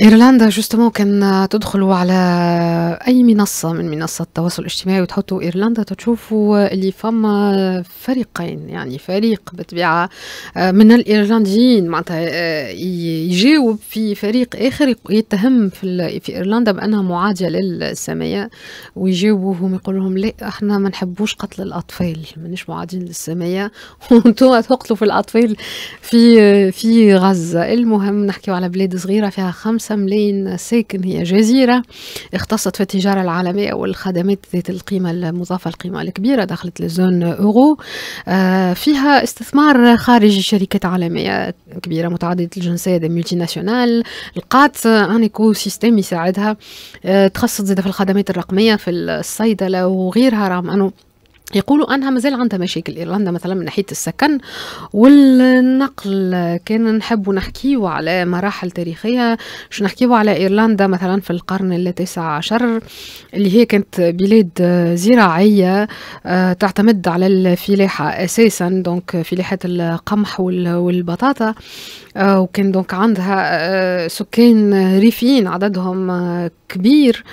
ايرلندا جوستومون كان تدخلوا على اي منصه من منصات التواصل الاجتماعي وتحطوا ايرلندا تشوفوا اللي فما فريقين يعني فريق بطبيعه آه، من الايرلنديين معناتها آه، يجاوب في فريق اخر يتهم في, في ايرلندا بانها معاديه للساميه ويجاوبوهم يقول لهم لا احنا ما نحبوش قتل الاطفال مانيش معادين للساميه وانتم تقتلوا في الاطفال في في غزه المهم نحكيو على بلاد صغيره فيها خمس ملايين ساكن هي جزيرة اختصت في التجارة العالمية والخدمات ذات القيمة المضافة القيمة الكبيرة دخلت للزون أورو آه، فيها استثمار خارجي شركات عالمية كبيرة متعددة الجنسية ملتي ناسيونال لقات ان ايكو سيستم يساعدها آه، تخصص زادة في الخدمات الرقمية في الصيدلة وغيرها رغم أنه يقولوا انها مازال عندها مشاكل ايرلندا مثلا من ناحيه السكن والنقل كان نحبوا نحكيوا على مراحل تاريخيه باش نحكيوا على ايرلندا مثلا في القرن التاسع عشر اللي هي كانت بلاد زراعيه آه، تعتمد على الفلاحه اساسا دونك فلاحه القمح والبطاطا آه، وكان دونك عندها آه، سكان ريفيين عددهم كبير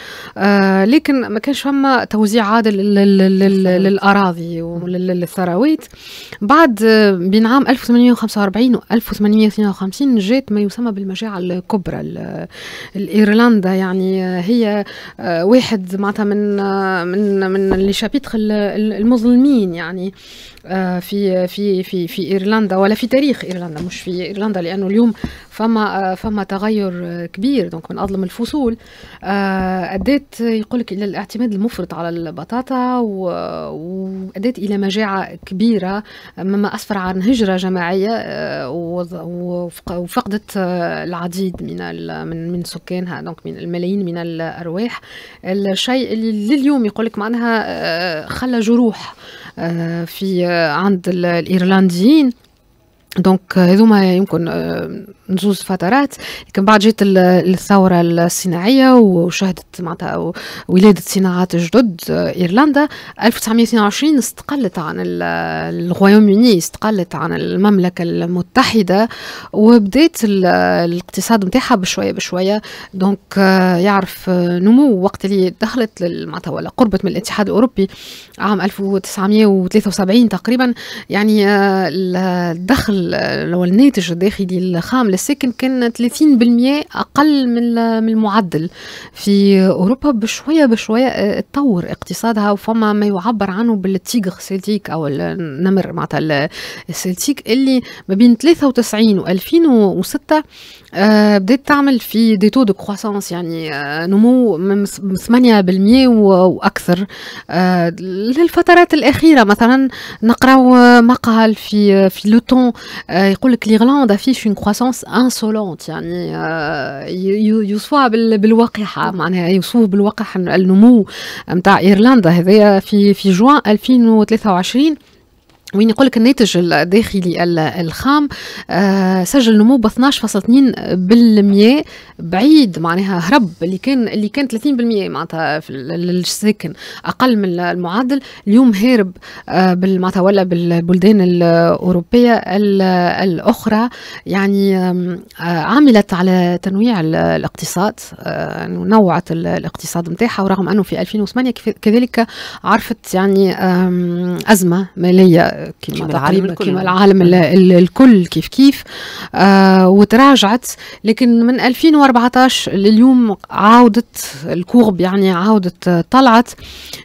لكن ما كانش فما توزيع عادل لل الاراضي وللثروات بعد بين عام 1845 و 1852 جات ما يسمى بالمجاعة الكبرى الإيرلندا يعني هي آه، واحد معناتها من آه، من من لي شابيتخ المظلمين يعني آه، في في في في ايرلندا ولا في تاريخ ايرلندا مش في ايرلندا لانه اليوم فما فما تغير كبير دونك من اظلم الفصول ادت يقول لك الى الاعتماد المفرط على البطاطا و وأدت إلى مجاعة كبيرة مما أسفر عن هجرة جماعية آه، وفقدت آه، العديد من من من سكانها دونك من الملايين من الأرواح الشيء اللي لليوم يقول لك معناها آه، خلى جروح في عند الإيرلنديين دونك هذوما يمكن زوز فترات لكن بعد جات الثوره الصناعيه وشهدت معناتها ولاده صناعات جدد ايرلندا 1922 استقلت عن الغويوم يوني استقلت عن المملكه المتحده وبدات الاقتصاد نتاعها بشويه بشويه دونك يعرف نمو وقت اللي دخلت معناتها ولا قربت من الاتحاد الاوروبي عام 1973 تقريبا يعني الدخل هو الناتج الداخلي الخام للساكن كان 30% اقل من من المعدل في اوروبا بشويه بشويه آه، تطور اقتصادها وفما ما يعبر عنه بالتيغر سيلتيك او النمر معناتها السيلتيك اللي ما بين 93 و 2006 آه، بديت تعمل في دي تو دو كروسونس يعني آه، نمو من 8% واكثر آه، للفترات الاخيره مثلا نقراو مقال في في لو تون يقول لك ليغلاند افيش اون كروسونس انسولونت يعني يوصفوها بالوقحه معناها يوصفوه بالوقح النمو نتاع ايرلندا هذايا في في جوان 2023 وين يقول لك الناتج الداخلي الخام آه، سجل نمو ب 12.2% بعيد معناها هرب اللي كان اللي كان 30% معناتها الساكن اقل من المعدل اليوم هارب آه، معناتها ولا بالبلدان الاوروبيه الاخرى يعني آه، عملت على تنويع الاقتصاد نوعت الاقتصاد نتاعها ورغم انه في 2008 كذلك عرفت يعني ازمه ماليه كيما العالم كما العالم الكل كيف كيف آه وتراجعت لكن من 2014 لليوم عاودت الكورب يعني عاودت آه، طلعت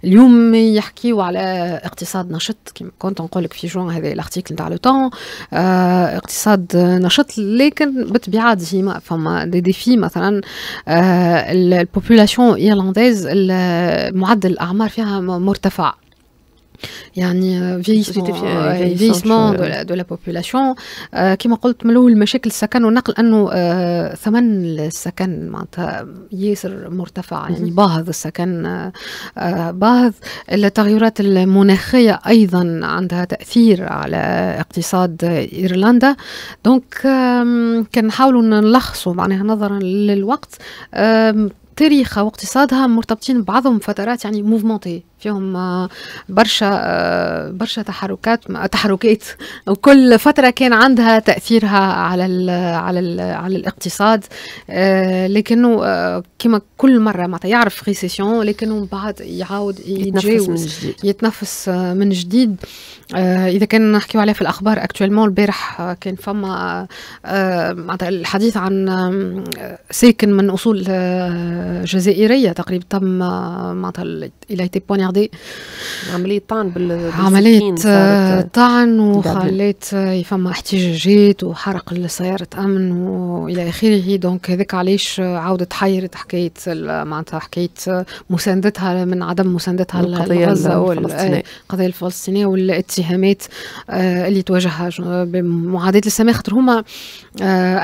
اليوم يحكيوا على اقتصاد نشط كما كنت نقول لك في جون هذا الارتيكل نتاع لو آه اقتصاد نشط لكن بطبيعه ديما فما دي ديفي مثلا آه البوبولاسيون ايرلانديز معدل الاعمار فيها مرتفع يعني euh, vieillissement euh, euh, vieillissement de la, de la population كما قلت من الاول مشاكل السكن والنقل انه ثمن السكن معناتها ياسر مرتفع يعني باهظ السكن باهظ التغيرات المناخيه ايضا عندها تاثير على اقتصاد ايرلندا دونك كنحاولوا نلخصوا معناها نظرا للوقت تاريخها واقتصادها مرتبطين ببعضهم فترات يعني موفمونتي فيهم آه، برشا آه، برشا تحركات تحركات وكل فتره كان عندها تاثيرها على الـ على الـ على الاقتصاد آه، لكنه كما كل مره معناتها يعرف ريسيسيون لكنه بعد يعاود يتجاوز يتنفس من جديد اذا كان نحكيو عليه في الاخبار اكتوالمون البارح كان فما معناتها الحديث عن ساكن من اصول جزائريه تقريبا تم معناتها الى emmerdée. عملية طعن بال عملية آه، طعن وخلات آه، فما احتجاجات وحرق سيارة أمن وإلى آخره دونك هذاك علاش آه، عاودة تحيرت حكاية معناتها حكاية مساندتها من عدم مساندتها القضية الفلسطينية القضية الفلسطينية والاتهامات اللي توجهها بمعاداة للسماء خاطر هما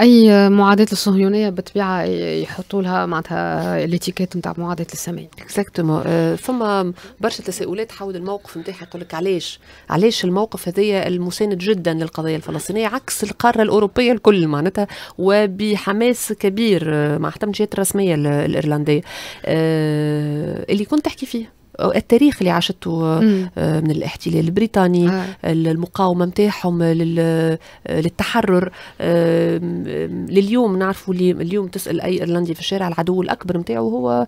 أي معاداة الصهيونية بالطبيعة يحطوا لها معناتها الاتيكيت نتاع معاداة السماء. اكزاكتومون euh, فما برشا تساؤلات حول الموقف نتاعها يقول لك علاش علاش الموقف هذايا المساند جدا للقضيه الفلسطينيه عكس القاره الاوروبيه الكل معناتها وبحماس كبير آه، مع حتى من الجهات الرسميه الايرلنديه آه، اللي كنت تحكي فيه التاريخ اللي عاشته آه، آه، من الاحتلال البريطاني آه. المقاومه نتاعهم آه، للتحرر لليوم نعرفوا اللي اليوم تسال اي ايرلندي في الشارع العدو الاكبر نتاعو هو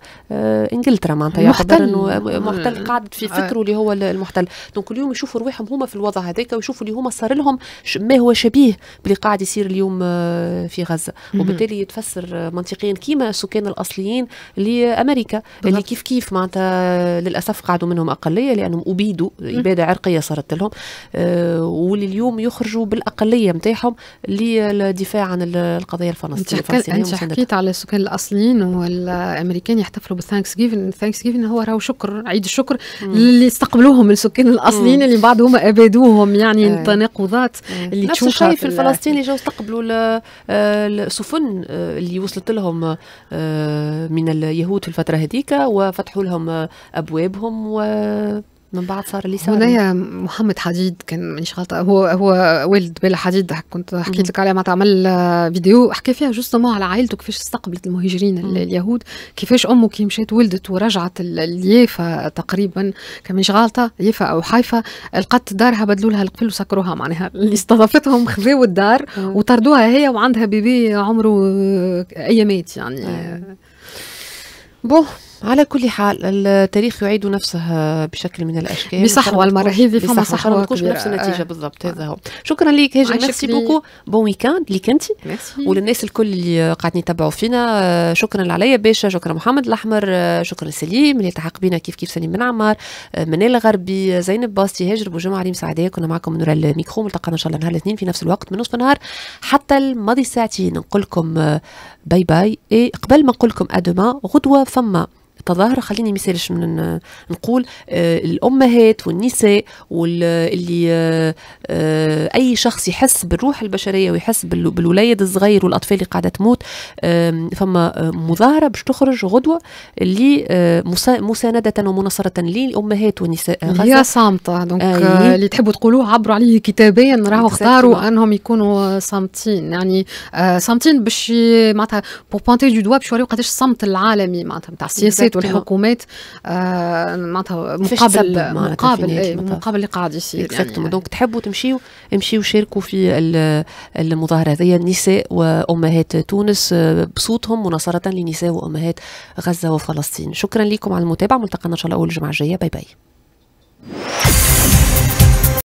انجلترا معناتها يعتبر انه محتل قاعد في فكره اللي هو المحتل دونك اليوم يشوفوا رواحهم هما في الوضع هذاك ويشوفوا اللي هما صار لهم ما هو شبيه باللي قاعد يصير اليوم في غزه وبالتالي يتفسر منطقيا كيما السكان الاصليين لامريكا اللي كيف كيف معناتها للاسف قعدوا منهم اقليه لانهم ابيدوا اباده عرقيه صارت لهم آه، ولليوم يخرجوا بالاقليه نتاعهم للدفاع عن القضيه الفلسطينيه انت حكيت على السكان الاصليين والامريكان يحتفلوا بالثانكس جيفن الثانكس جيفن هو راهو شكر عيد الشكر اللي استقبلوهم السكان الاصليين اللي بعضهم ابادوهم يعني آه. التناقضات آه. اللي نفس الشيء في الفلسطيني جاو استقبلوا آه، السفن اللي وصلت لهم من اليهود في الفتره هذيك وفتحوا لهم ابواب جوابهم و من بعد صار اللي صار هنايا محمد حديد كان مانيش غلطه هو هو والد بلا حديد كنت حكيت لك عليه ما تعمل فيديو حكى فيها جوستومون على عائلته كيفاش استقبلت المهاجرين اليهود كيفاش امه كي مشات ولدت ورجعت اليافا تقريبا كان مانيش غلطه يافا او حيفا لقت دارها بدلوا لها القفل وسكروها معناها اللي استضافتهم خذوا الدار آه. وطردوها هي وعندها بيبي عمره ايامات يعني آه. بون على كل حال التاريخ يعيد نفسه بشكل من الاشكال بصحوه المره هذه فما صحوه ما تكونش نفس النتيجه آه. بالضبط هذا هو شكرا لك هاجر ميرسي بوكو بون ويكاند ليك انت وللناس الكل اللي قاعدين يتبعوا فينا آه، شكرا لعليا باشا شكرا محمد الاحمر آه، شكرا لسليم اللي التحق بينا كيف كيف سليم من عمار آه، منال غربي زينب باستي هاجر بوجمعه ريم سعديه كنا معكم من الميكرو ملتقانا ان شاء الله نهار الاثنين في نفس الوقت من نصف النهار حتى الماضي ساعتين نقول لكم باي باي اي قبل ما نقول لكم ادوما غدوه فما تظاهره خليني مثالش من نقول آه، الامهات والنساء واللي آه، اي شخص يحس بالروح البشريه ويحس بالوليد الصغير والاطفال اللي قاعده تموت فما مظاهره باش تخرج غدوه اللي آه، مسانده ومناصره للامهات والنساء غزه هي صامته دونك آه اللي تحبوا تقولوه عبروا عليه كتابيا راهو اختاروا انهم يكونوا صامتين يعني صامتين باش معناتها بور بونتي دو دوا باش يوريو قداش الصمت العالمي معناتها نتاع السياسات البلاد والحكومات آه، معناتها مقابل مقابل إيه، مقابل اللي قاعد يصير يعني دونك تحبوا تمشيوا امشيوا شاركوا في المظاهره هذه النساء وامهات تونس آه، بصوتهم مناصره لنساء وامهات غزه وفلسطين شكرا لكم على المتابعه ملتقانا ان شاء الله اول جمعه الجايه باي باي